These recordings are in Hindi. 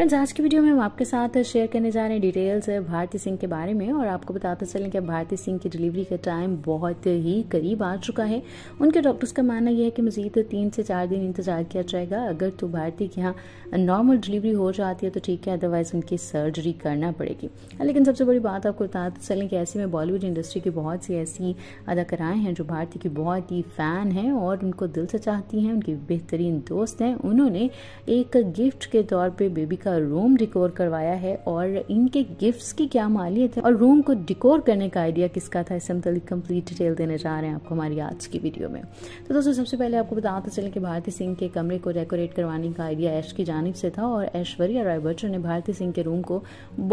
फ्रेंड्स आज की वीडियो में हम आपके साथ शेयर करने जा रहे हैं डिटेल्स भारती सिंह के बारे में और आपको बताते चलें कि भारती सिंह की डिलीवरी का टाइम बहुत ही करीब आ चुका है उनके डॉक्टर्स का मानना यह है कि मजीद तीन से चार दिन इंतजार किया जाएगा अगर तो भारती के यहाँ नॉर्मल डिलीवरी हो जाती है तो ठीक है अदरवाइज उनकी सर्जरी करना पड़ेगी लेकिन सबसे बड़ी बात आपको बताते चलें कि ऐसे में बॉलीवुड इंडस्ट्री की बहुत सी ऐसी अदाकाराएं हैं जो भारती की बहुत ही फ़ैन हैं और उनको दिल से चाहती हैं उनकी बेहतरीन दोस्त हैं उन्होंने एक गिफ्ट के तौर पर बेबी का का रूम डिकोर करवाया है और इनके गिफ्ट्स की क्या मालियत है और रूम को डिकोर करने का आइडिया किसका था इससे मतलब कंप्लीट डिटेल देने जा रहे हैं आपको हमारी आज की वीडियो में तो दोस्तों सबसे पहले आपको बताते चले कि भारती सिंह के कमरे को डेकोरेट करवाने का आइडिया ऐश की जानब से था और ऐश्वर्या राय बच्चन ने भारती सिंह के रूम को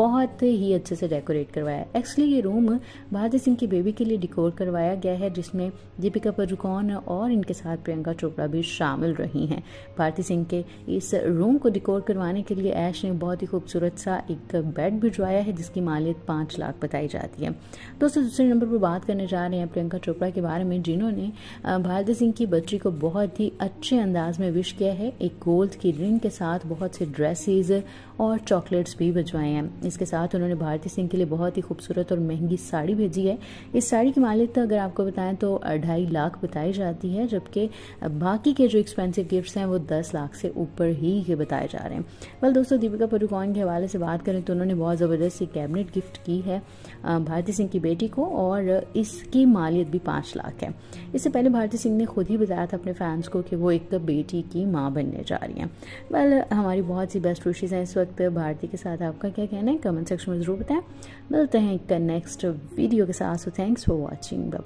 बहुत ही अच्छे से डेकोरेट करवाया एक्चुअली ये रूम भारती सिंह की बेबी के लिए डिकोर करवाया गया है जिसमें दीपिका पदुकौन और इनके साथ प्रियंका चोपड़ा भी शामिल रही हैं भारती सिंह के इस रूम को डिकोर करवाने के लिए ऐश ने बहुत ही खूबसूरत सा एक बेड भिजवाया है जिसकी मालियत पाँच लाख बताई जाती है दोस्तों दूसरे नंबर पर बात करने जा रहे हैं प्रियंका चोपड़ा के बारे में जिन्होंने भारती सिंह की बच्ची को बहुत ही अच्छे अंदाज में विश किया है एक गोल्ड की रिंग के साथ बहुत से ड्रेसेस और चॉकलेट्स भी भिजवाए हैं इसके साथ उन्होंने भारती सिंह के लिए बहुत ही खूबसूरत और महंगी साड़ी भेजी है इस साड़ी की मालियत तो अगर आपको बताएं तो ढाई लाख बताई जाती है जबकि बाकी के जो एक्सपेंसिव गिफ्ट्स हैं वो दस लाख से ऊपर ही ये बताए जा रहे हैं वेल दोस्तों दोस्तों दीपिका पदुकोन के हवाले से बात करें तो उन्होंने बहुत ज़बरदस्त कैबिनेट गिफ्ट की है भारती सिंह की बेटी को और इसकी मालियत भी पाँच लाख है इससे पहले भारती सिंह ने खुद ही बताया था अपने फैंस को कि वो एक बेटी की माँ बनने जा रही हैं वेल हमारी बहुत सी बेस्ट विशेज़ हैं इस वक्त भारती के साथ आपका क्या कहना है कमेंट सेक्शन में ज़रूर बताएं मिलते हैं एक नेक्स्ट वीडियो के साथ सो थैंक्स फॉर वॉचिंग